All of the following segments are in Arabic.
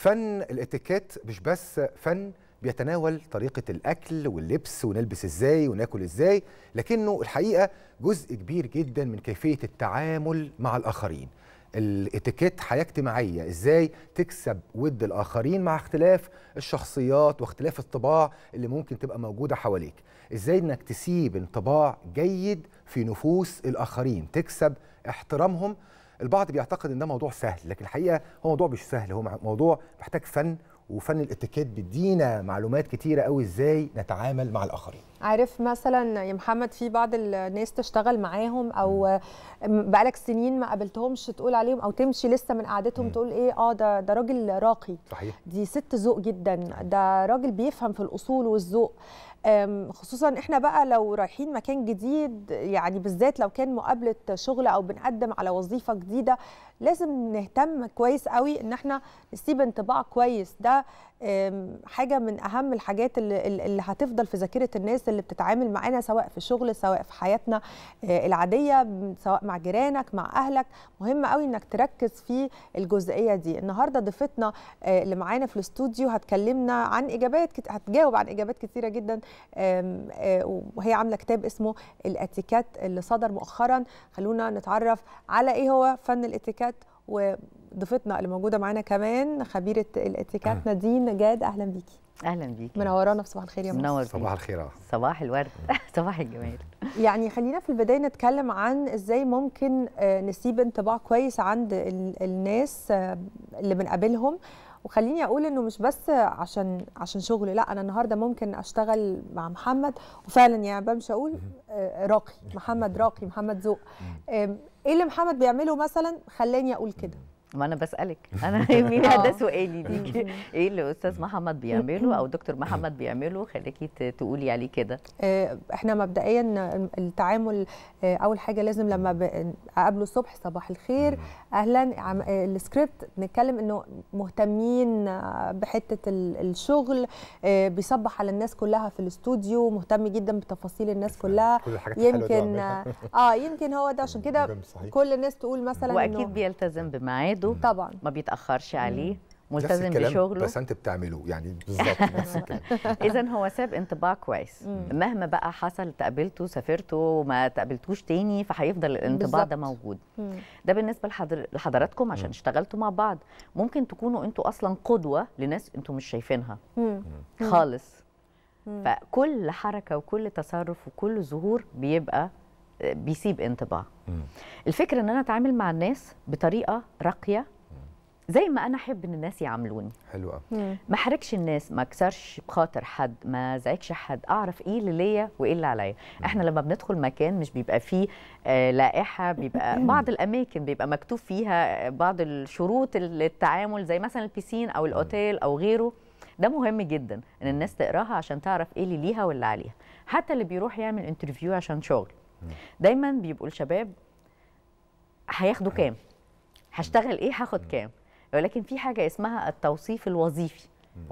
فن الاتيكيت مش بس فن بيتناول طريقة الأكل واللبس ونلبس إزاي وناكل إزاي لكنه الحقيقة جزء كبير جدا من كيفية التعامل مع الآخرين الاتيكيت حياة اجتماعية ازاي تكسب ود الآخرين مع اختلاف الشخصيات واختلاف الطباع اللي ممكن تبقى موجودة حواليك ازاي انك تسيب انطباع جيد في نفوس الآخرين تكسب احترامهم البعض بيعتقد ان ده موضوع سهل لكن الحقيقه هو موضوع مش سهل هو موضوع محتاج فن وفن الاتيكيت بيدينا معلومات كتيره قوي ازاي نتعامل مع الاخرين عارف مثلا يا محمد في بعض الناس تشتغل معاهم او بقالك سنين ما قابلتهمش تقول عليهم او تمشي لسه من قعدتهم تقول ايه اه ده ده راجل راقي صحيح. دي ست ذوق جدا ده راجل بيفهم في الاصول والذوق خصوصا احنا بقى لو رايحين مكان جديد يعني بالذات لو كان مقابله شغل او بنقدم على وظيفه جديده لازم نهتم كويس قوي ان احنا نسيب انطباع كويس ده حاجه من اهم الحاجات اللي, اللي هتفضل في ذاكره الناس اللي بتتعامل معانا سواء في شغل سواء في حياتنا آه، العاديه سواء مع جيرانك مع اهلك مهم قوي انك تركز في الجزئيه دي النهارده ضيفتنا آه، اللي معانا في الاستوديو هتكلمنا عن اجابات كت... هتجاوب عن اجابات كثيره جدا آه، وهي عامله كتاب اسمه الاتيكات اللي صدر مؤخرا خلونا نتعرف على ايه هو فن الاتيكات و ضيفتنا اللي موجوده معانا كمان خبيره الاتيكات نادين جاد اهلا بيكي اهلا بيكي منورانا في صباح الخير يا منور صباح الخير صباح الورد صباح الجمال يعني خلينا في البدايه نتكلم عن ازاي ممكن آه، نسيب انطباع كويس عند الناس آه، اللي بنقابلهم وخليني اقول انه مش بس عشان عشان شغل لا انا النهارده ممكن اشتغل مع محمد وفعلا يعني بمشي اقول آه، راقي محمد راقي محمد ذوق ايه اللي محمد بيعمله مثلا خلاني اقول كده ما انا بسالك انا مين ده آه. سؤالي ليكي ايه اللي استاذ محمد بيعمله او دكتور محمد بيعمله خليكي تقولي عليه كده آه، احنا مبدئيا التعامل آه، اول حاجه لازم لما اقابله الصبح صباح الخير اهلا السكريبت نتكلم انه مهتمين بحته الشغل بيصبح على الناس كلها في الاستوديو مهتم جدا بتفاصيل الناس كلها كل يمكن اه يمكن هو ده عشان كده كل الناس تقول مثلا واكيد بيلتزم بميعاد ميلاده طبعا ما بيتاخرش عليه ملتزم بشغله بس انت بتعمله يعني بالظبط نفس الكلام اذا هو ساب انطباع كويس مهما بقى حصل تقابلته سافرته ما تقابلتوش تاني فهيفضل الانطباع ده موجود ده بالنسبه لحضر... لحضراتكم عشان اشتغلتوا مع بعض ممكن تكونوا انتوا اصلا قدوه لناس انتوا مش شايفينها خالص فكل حركه وكل تصرف وكل ظهور بيبقى بيسيب انطباع الفكره ان انا اتعامل مع الناس بطريقه راقيه زي ما انا احب ان الناس يعاملوني حلو ما احرجش الناس ما اكسرش بخاطر حد ما ازعجش حد اعرف ايه اللي ليا وايه اللي عليا احنا لما بندخل مكان مش بيبقى فيه آه، لائحه بيبقى بعض الاماكن بيبقى مكتوب فيها آه، بعض الشروط التعامل زي مثلا البيسين او الاوتيل او غيره ده مهم جدا ان الناس تقراها عشان تعرف ايه اللي ليها واللي عليها حتى اللي بيروح يعمل انترفيو عشان شغل دايما بيبقوا الشباب هياخدوا كام هشتغل ايه هاخد كام ولكن في حاجه اسمها التوصيف الوظيفي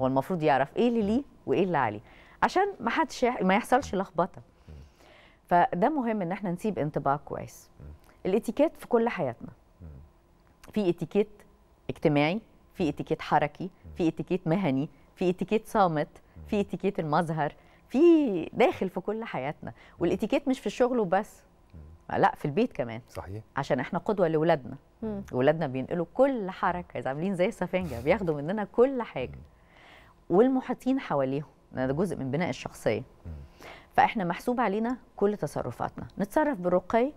هو المفروض يعرف ايه اللي ليه وايه اللي عليه عشان ما حدش ما يحصلش لخبطه فده مهم ان احنا نسيب انطباع كويس الاتيكيت في كل حياتنا في اتيكيت اجتماعي في اتيكيت حركي في اتيكيت مهني في اتيكيت صامت في اتيكيت المظهر في داخل في كل حياتنا والاتيكيت مش في الشغل وبس لا في البيت كمان صحيح عشان احنا قدوه لاولادنا اولادنا بينقلوا كل حركه اذا عاملين زي السفنجه بياخدوا مننا كل حاجه مم. والمحيطين حواليهم ده جزء من بناء الشخصيه مم. فاحنا محسوب علينا كل تصرفاتنا نتصرف برقي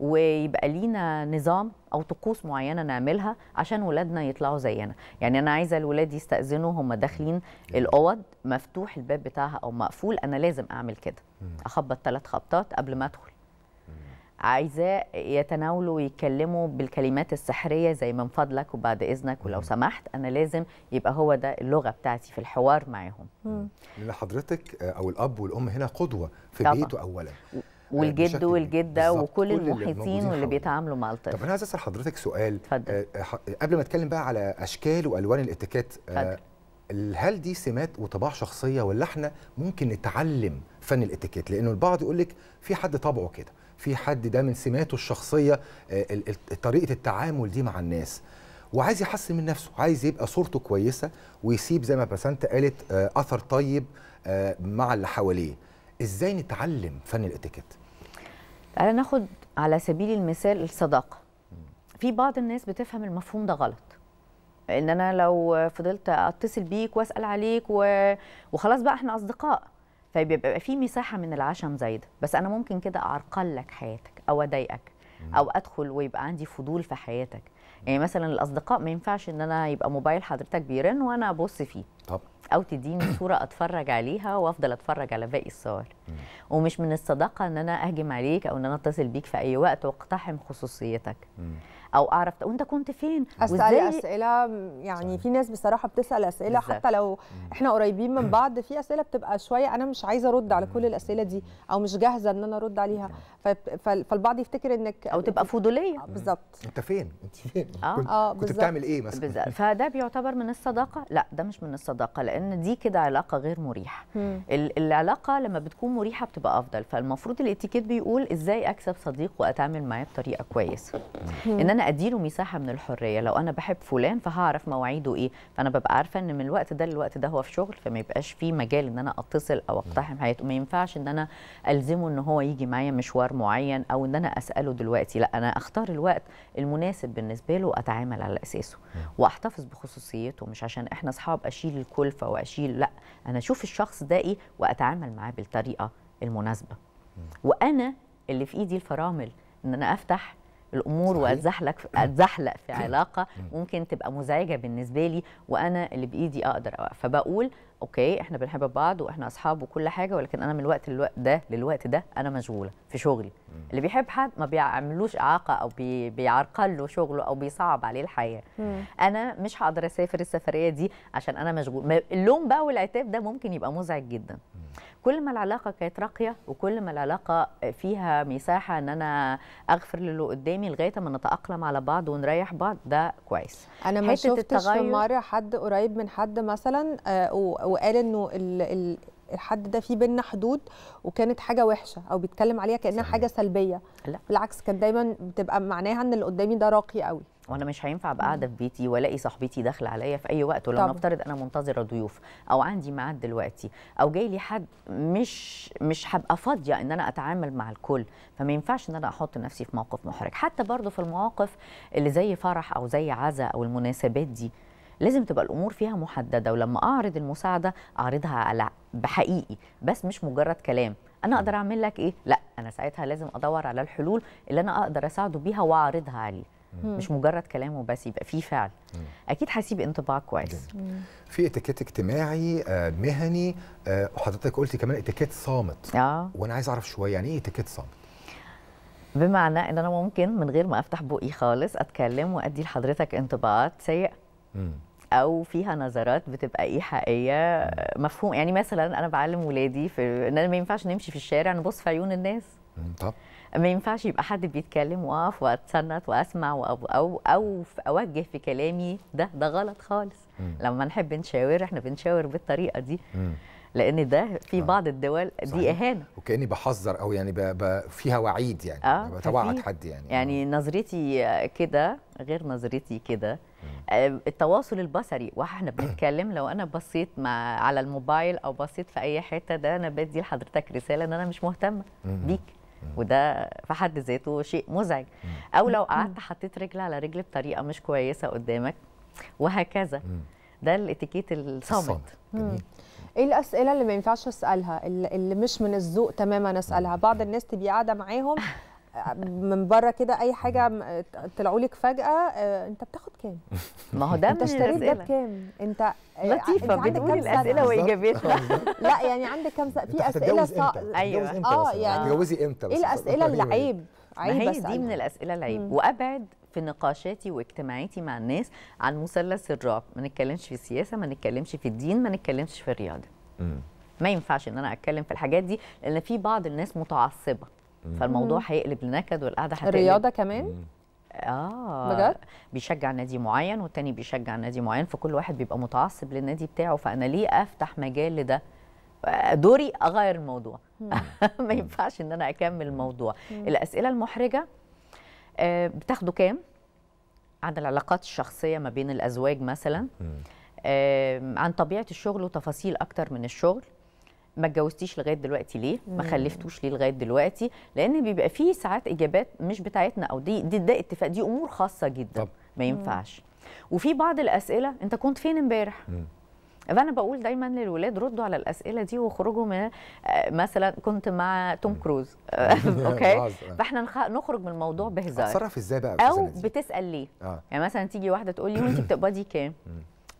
ويبقى لينا نظام او طقوس معينه نعملها عشان ولادنا يطلعوا زينا يعني انا عايزه الولاد يستاذنوا هم داخلين الاوض مفتوح الباب بتاعها او مقفول انا لازم اعمل كده اخبط ثلاث خبطات قبل ما ادخل عايزاه يتناولوا ويتكلموا بالكلمات السحريه زي من فضلك وبعد اذنك ولو سمحت انا لازم يبقى هو ده اللغه بتاعتي في الحوار معاهم لان حضرتك آه، او الاب والام هنا قدوه في بيته اولا آه، والجد والجده وكل المحيطين واللي بيتعاملوا مع الطفل طب انا عايز اسال حضرتك سؤال اتفضل آه، قبل ما اتكلم بقى على اشكال والوان الاتيكيت آه، هل دي سمات وطباع شخصيه ولا احنا ممكن نتعلم فن الاتيكيت لانه البعض يقول لك في حد طبعه كده في حد ده من سماته الشخصيه طريقه التعامل دي مع الناس وعايز يحسن من نفسه عايز يبقى صورته كويسه ويسيب زي ما بسنت قالت اثر طيب مع اللي حواليه ازاي نتعلم فن الاتيكيت تعالى ناخد على سبيل المثال الصداقه في بعض الناس بتفهم المفهوم ده غلط ان انا لو فضلت اتصل بيك واسال عليك و... وخلاص بقى احنا اصدقاء فبيبقى في مساحه من العشم زايده بس انا ممكن كده اعرقل لك حياتك او اضايقك او ادخل ويبقى عندي فضول في حياتك يعني مثلا الاصدقاء ما ينفعش ان انا يبقى موبايل حضرتك بيرن وانا ابص فيه طبعا او تديني صوره اتفرج عليها وافضل اتفرج على باقي الصور ومش من الصداقه ان انا اهجم عليك او ان انا اتصل بيك في اي وقت واقتحم خصوصيتك او اعرف وانت كنت فين اسال اسئله يعني في ناس بصراحه بتسال اسئله بالزبط. حتى لو احنا قريبين من بعض في اسئله بتبقى شويه انا مش عايزه ارد على كل الاسئله دي او مش جاهزه ان انا ارد عليها فالبعض يفتكر انك او تبقى فضوليه آه، بالظبط انت فين انت فين اه كنت, آه كنت بتعمل ايه مثلا بالزبط. فده بيعتبر من الصداقه لا ده مش من الصداقه لان دي كده علاقه غير مريحه العلاقه لما بتكون مريحه بتبقى افضل فالمفروض الاتيكيت بيقول ازاي اكسب صديق واتعامل معاه بطريقه كويسه ان انا اديله مساحه من الحريه لو انا بحب فلان فهعرف مواعيده ايه فانا ببقى عارفه ان من الوقت ده للوقت ده هو في شغل فما يبقاش في مجال ان انا اتصل او اقتحم حياته ما ينفعش ان انا الزمه ان هو يجي معايا مشوار معين او ان انا اساله دلوقتي لا انا اختار الوقت المناسب بالنسبه له واتعامل على اساسه واحتفظ بخصوصيته مش عشان احنا اصحاب اشيل الكلفه واشيل لا انا اشوف الشخص ده ايه واتعامل معاه بالطريقه المناسبه وانا اللي في ايدي الفرامل ان انا افتح الامور واتزحلق اتزحلق في علاقه ممكن تبقى مزعجه بالنسبه لي وانا اللي بايدي اقدر اوقف فبقول اوكي احنا بنحب بعض واحنا اصحاب وكل حاجه ولكن انا من الوقت ده للوقت ده انا مشغوله في شغلي اللي بيحب حد ما بيعملوش اعاقه او بي بيعرقل له شغله او بيصعب عليه الحياه مم. انا مش هقدر اسافر السفريه دي عشان انا مشغول اللوم بقى والعتاب ده ممكن يبقى مزعج جدا كل ما العلاقه كانت راقيه وكل ما العلاقه فيها مساحه ان انا اغفر للي قدامي لغايه ما نتاقلم على بعض ونريح بعض ده كويس انا ما شفتش مره حد قريب من حد مثلا آه، وقال انه ال ال الحد ده في بينا حدود وكانت حاجه وحشه او بيتكلم عليها كانها صحيح. حاجه سلبيه لا بالعكس كانت دايما بتبقى معناها ان اللي قدامي ده راقي قوي وانا مش هينفع ابقى قاعده في بيتي والاقي صاحبتي داخله عليا في اي وقت ولو نفترض انا منتظره ضيوف او عندي ميعاد دلوقتي او جاي لي حد مش مش هبقى فاضيه ان انا اتعامل مع الكل فما ينفعش ان انا احط نفسي في موقف محرج حتى برضو في المواقف اللي زي فرح او زي عزاء او المناسبات دي لازم تبقى الامور فيها محدده ولما اعرض المساعده اعرضها على بحقيقي بس مش مجرد كلام انا اقدر اعمل لك ايه لا انا ساعتها لازم ادور على الحلول اللي انا اقدر اساعده بيها واعرضها عليه مش مجرد كلام وبس يبقى في فعل اكيد هسيب انطباع كويس في اتيكيت اجتماعي آه، مهني آه، وحضرتك قلتي كمان اتيكيت صامت اه وانا عايز اعرف شويه يعني ايه اتيكيت صامت بمعنى ان انا ممكن من غير ما افتح بقي خالص اتكلم وادي لحضرتك انطباعات سيئه او فيها نظرات بتبقى ايحائيه مفهوم يعني مثلا انا بعلم ولادي في ان انا ما ينفعش نمشي في الشارع نبص في عيون الناس طب ما ينفعش يبقى حد بيتكلم واقف واتسنت واسمع او او او اوجه في كلامي ده ده غلط خالص مم. لما نحب نشاور احنا بنشاور بالطريقه دي مم. لان ده في آه. بعض الدول دي صحيح. اهانه وكاني بحذر او يعني ب... ب... فيها وعيد يعني آه بتوعد حد يعني يعني آه. نظرتي كده غير نظرتي كده آه، التواصل البصري واحنا بنتكلم لو انا بصيت مع على الموبايل او بصيت في اي حته ده انا بدي لحضرتك رساله ان انا مش مهتمه بيك وده في حد ذاته شيء مزعج او لو قعدت حطيت رجل على رجل بطريقه مش كويسه قدامك وهكذا ده الاتيكيت الصامت ايه الاسئله اللي ما ينفعش اسالها اللي مش من الذوق تماما اسالها بعض الناس تبقى قاعده معاهم من بره كده اي حاجه طلعوا لك فجاه آه، انت بتاخد كام ما هو ده انت اشتريت ده بكام انت آه، لطيفه بتقول الاسئله واجابتها لا يعني عندك كام في اسئله صعبه ايوه اه يعني تتجوزي امتى ايه الاسئله إيه اللي عيب عيب هي دي من الاسئله العيب وابعد في نقاشاتي واجتماعاتي مع الناس عن مثلث الرعب ما نتكلمش في السياسه ما نتكلمش في الدين ما نتكلمش في الرياضه ما ينفعش ان انا اتكلم في الحاجات دي لان في بعض الناس متعصبه فالموضوع هيقلب لنكد والقعده هتقلب الرياضه كمان اه بجد بيشجع نادي معين والتاني بيشجع نادي معين فكل واحد بيبقى متعصب للنادي بتاعه فانا ليه افتح مجال لده دوري اغير الموضوع ما ينفعش ان انا اكمل الموضوع الاسئله المحرجه آه كام عن العلاقات الشخصيه ما بين الازواج مثلا آه عن طبيعه الشغل وتفاصيل اكتر من الشغل ما اتجوزتيش لغايه دلوقتي ليه ما خلفتوش ليه لغايه دلوقتي لان بيبقى فيه ساعات اجابات مش بتاعتنا او دي دي ده اتفاق دي امور خاصه جدا طب. ما ينفعش وفي بعض الاسئله انت كنت فين امبارح فانا بقول دايما للولاد ردوا على الاسئله دي واخرجوا من آه، مثلا كنت مع توم كروز اوكي فاحنا نخرج من الموضوع بهزار اتصرف ازاي بقى او بتسال ليه آه. يعني مثلا تيجي واحده تقول لي وانت بتقبضي كام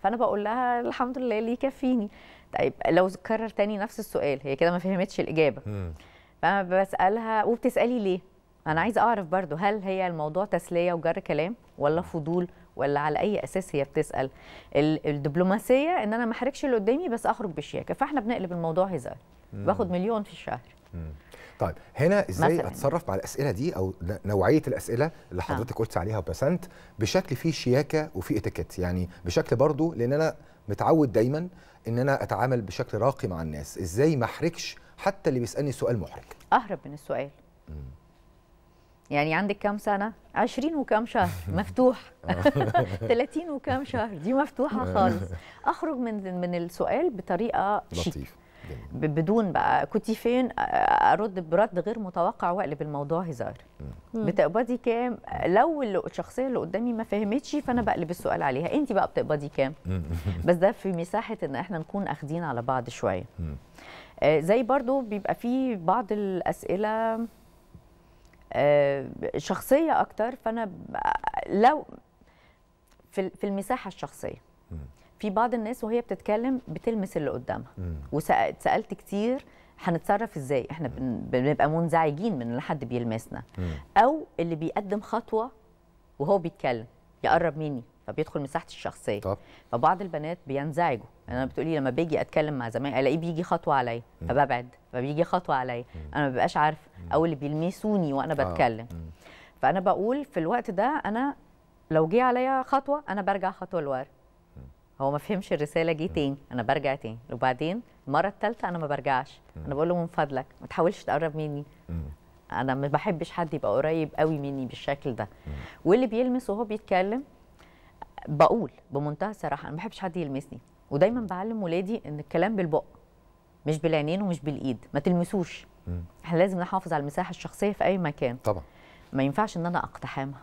فانا بقول لها الحمد لله اللي يكفيني طيب لو كرر تاني نفس السؤال هي كده ما فهمتش الاجابه فانا بسالها وبتسالي ليه انا عايزه اعرف برضو هل هي الموضوع تسليه وجر كلام ولا فضول ولا على اي اساس هي بتسال الدبلوماسيه ان انا ما احرجش اللي قدامي بس اخرج بشياكه فاحنا بنقلب الموضوع هزار باخد مليون في الشهر طيب هنا ازاي مثلاً. اتصرف مع الاسئله دي او نوعيه الاسئله اللي آه. حضرتك قلت عليها وبسنت بشكل فيه شياكه وفيه اتيكيت يعني بشكل برضه لان انا متعود دايما ان انا اتعامل بشكل راقي مع الناس ازاي ما احرجش حتى اللي بيسالني سؤال محرج اهرب من السؤال مم. يعني عندك كام سنه 20 وكام شهر مفتوح 30 وكام شهر دي مفتوحه خالص اخرج من من السؤال بطريقه لطيف بدون بقى كنت فين ارد برد غير متوقع واقلب الموضوع هزار بتقبضي كام لو الشخصيه اللي قدامي ما فهمتش فانا بقلب السؤال عليها انت بقى بتقبضي كام بس ده في مساحه ان احنا نكون اخدين على بعض شويه آه، زي برضو بيبقى في بعض الاسئله آه، شخصيه اكتر فانا لو في المساحه الشخصيه في بعض الناس وهي بتتكلم بتلمس اللي قدامها وسالت كتير هنتصرف ازاي احنا بنبقى منزعجين من ان حد بيلمسنا او اللي بيقدم خطوه وهو بيتكلم يقرب مني فبيدخل مساحتي الشخصيه طب. فبعض البنات بينزعجوا انا بتقولي لما باجي اتكلم مع زمايلي الاقيه بيجي خطوه عليا فببعد فبيجي خطوه عليا انا ما ببقاش عارفه او اللي بيلمسوني وانا آه. بتكلم آه. فانا بقول في الوقت ده انا لو جه عليا خطوه انا برجع خطوه لورا هو ما فهمش الرساله جه تاني انا برجع تاني وبعدين المره الثالثه انا ما برجعش انا بقول له من فضلك ما تحاولش تقرب مني انا ما بحبش حد يبقى قريب قوي مني بالشكل ده واللي بيلمس وهو بيتكلم بقول بمنتهى الصراحه انا ما بحبش حد يلمسني ودايما بعلم ولادي ان الكلام بالبق مش بالعينين ومش بالايد ما تلمسوش احنا لازم نحافظ على المساحه الشخصيه في اي مكان طبعا ما ينفعش ان انا اقتحمها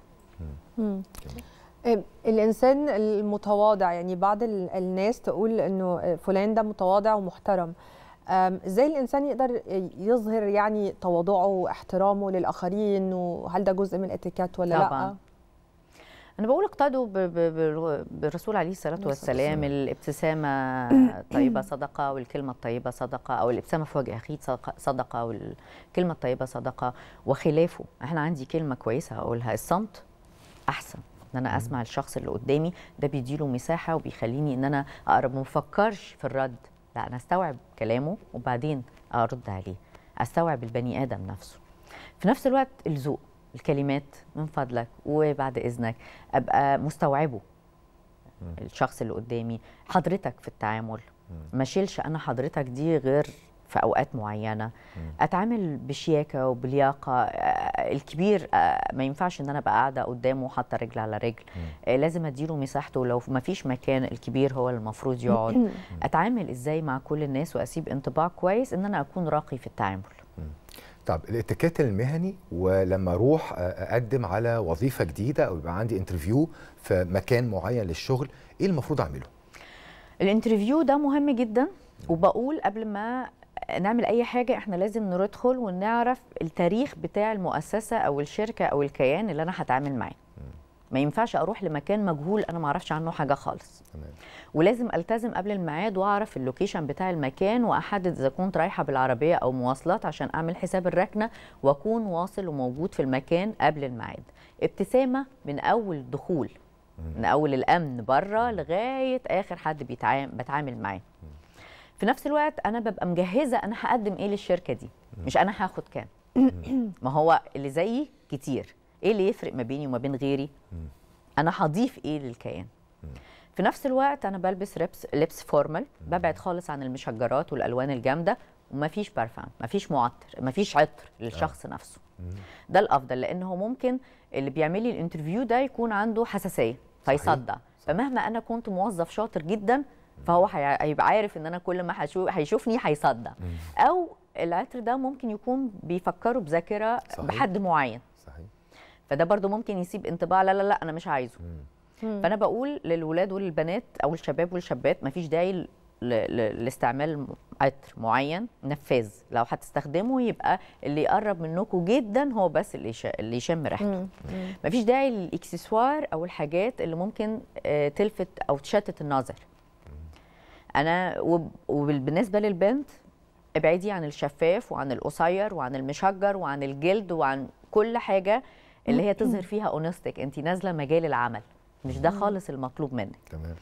الانسان المتواضع يعني بعض الناس تقول انه فلان ده متواضع ومحترم ازاي الانسان يقدر يظهر يعني تواضعه واحترامه للاخرين وهل ده جزء من الاتيكيت ولا طبعا. لا انا بقول اقتدوا بالرسول عليه الصلاه والسلام الابتسامه طيبه صدقه والكلمه الطيبه صدقه او الابتسامه في وجه اخيه صدقه والكلمه الطيبه صدقه وخلافه احنا عندي كلمه كويسه هقولها الصمت احسن ان انا اسمع الشخص اللي قدامي ده بيديله مساحه وبيخليني ان انا اقرب ما افكرش في الرد لا انا استوعب كلامه وبعدين ارد عليه استوعب البني ادم نفسه في نفس الوقت الذوق الكلمات من فضلك وبعد اذنك ابقى مستوعبه الشخص اللي قدامي حضرتك في التعامل ما شيلش انا حضرتك دي غير في اوقات معينه اتعامل بشياكه وبلياقه آه، الكبير آه، ما ينفعش ان انا ابقى قاعده قدامه حاطه رجل على رجل آه، لازم اديله مساحته لو ما فيش مكان الكبير هو المفروض يقعد اتعامل ازاي مع كل الناس واسيب انطباع كويس ان انا اكون راقي في التعامل طب الاتكات المهني ولما اروح اقدم على وظيفه جديده او يبقى عندي انترفيو في مكان معين للشغل ايه المفروض اعمله الانترفيو ده مهم جدا وبقول قبل ما نعمل اي حاجه احنا لازم ندخل ونعرف التاريخ بتاع المؤسسه او الشركه او الكيان اللي انا هتعامل معاه ما ينفعش اروح لمكان مجهول انا ما اعرفش عنه حاجه خالص تمام. ولازم التزم قبل الميعاد واعرف اللوكيشن بتاع المكان واحدد اذا كنت رايحه بالعربيه او مواصلات عشان اعمل حساب الركنه واكون واصل وموجود في المكان قبل الميعاد ابتسامه من اول دخول من اول الامن بره لغايه اخر حد بيتعامل بتعامل معاه في نفس الوقت انا ببقى مجهزه انا هقدم ايه للشركه دي مش انا هاخد كام ما هو اللي زيي كتير ايه اللي يفرق ما بيني وما بين غيري انا هضيف ايه للكيان في نفس الوقت انا بلبس لبس لبس فورمال ببعد خالص عن المشجرات والالوان الجامده وما فيش بارفان ما فيش معطر ما فيش عطر آه. للشخص نفسه ده الافضل لان هو ممكن اللي بيعمل لي الانترفيو ده يكون عنده حساسيه فيصدع فمهما انا كنت موظف شاطر جدا فهو هيبقى عارف ان انا كل ما هشوف هيشوفني هيصدق او العطر ده ممكن يكون بيفكره بذاكره بحد معين صحيح فده برضو ممكن يسيب انطباع لا لا لا انا مش عايزه مم. فانا بقول للولاد والبنات او الشباب والشابات ما فيش داعي لاستعمال عطر معين نفاذ لو هتستخدمه يبقى اللي يقرب منكم جدا هو بس اللي اللي يشم ريحته مفيش داعي للاكسسوار او الحاجات اللي ممكن آه، تلفت او تشتت النظر انا وبالنسبه للبنت ابعدي عن الشفاف وعن القصير وعن المشجر وعن الجلد وعن كل حاجه اللي هي تظهر فيها اونستك انت نازله مجال العمل مش ده خالص المطلوب منك تمام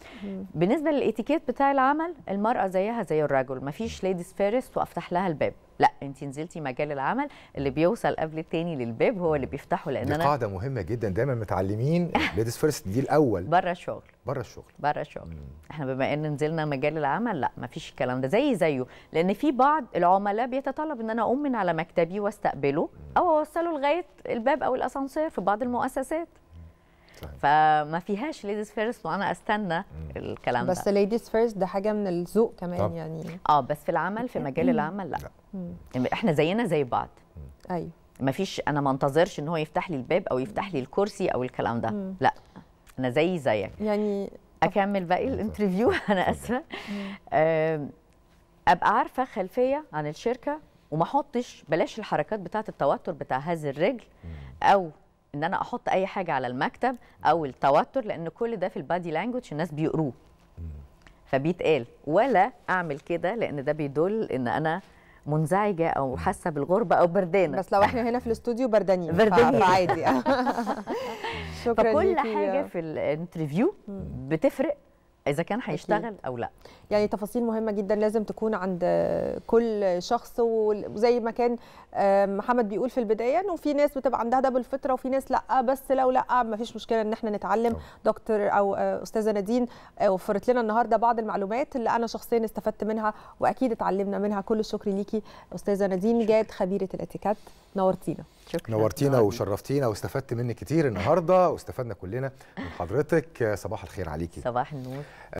بالنسبه للاتيكيت بتاع العمل المراه زيها زي الرجل مفيش ليديز فيرست وافتح لها الباب لا انت نزلتي مجال العمل اللي بيوصل قبل التاني للباب هو اللي بيفتحه لان دي انا قاعده مهمه جدا دايما متعلمين ليديز فيرست دي الاول بره الشغل بره الشغل بره الشغل احنا بما ان نزلنا مجال العمل لا مفيش الكلام ده زي زيه لان في بعض العملاء بيتطلب ان انا من على مكتبي واستقبله او اوصله لغايه الباب او الاسانسير في بعض المؤسسات فما فيهاش ليديز فيرست وانا استنى الكلام بس ده بس ليديز فيرست ده حاجه من الذوق كمان طب. يعني اه بس في العمل في مجال العمل لا, لا. يعني احنا زينا زي بعض ايوه ما فيش انا ما انتظرش ان هو يفتح لي الباب او يفتح لي الكرسي او الكلام ده مم. لا انا زي زيك يعني اكمل باقي الانترفيو انا اسفه ابقى عارفه خلفيه عن الشركه وما احطش بلاش الحركات بتاعه التوتر بتاع هز الرجل او ان انا احط اي حاجه على المكتب او التوتر لان كل ده في البادي لانجوج الناس بيقروه فبيتقال ولا اعمل كده لان ده بيدل ان انا منزعجه او حاسه بالغربه او بردانه بس لو احنا هنا في الاستوديو بردانين بردانين عادي شكرا فكل حاجه في الانترفيو بتفرق اذا كان هيشتغل او لا يعني تفاصيل مهمه جدا لازم تكون عند كل شخص وزي ما كان محمد بيقول في البدايه انه في ناس بتبقى عندها ده بالفطره وفي ناس لا بس لو لا ما فيش مشكله ان احنا نتعلم أوه. دكتور او آه، استاذه نادين آه، وفرت لنا النهارده بعض المعلومات اللي انا شخصيا استفدت منها واكيد اتعلمنا منها كل الشكر ليكي استاذه نادين جاد خبيره الاتيكات نورتينا شكرا نورتينا وشرفتينا واستفدت منك كتير النهارده واستفدنا كلنا من حضرتك صباح الخير عليكي صباح النور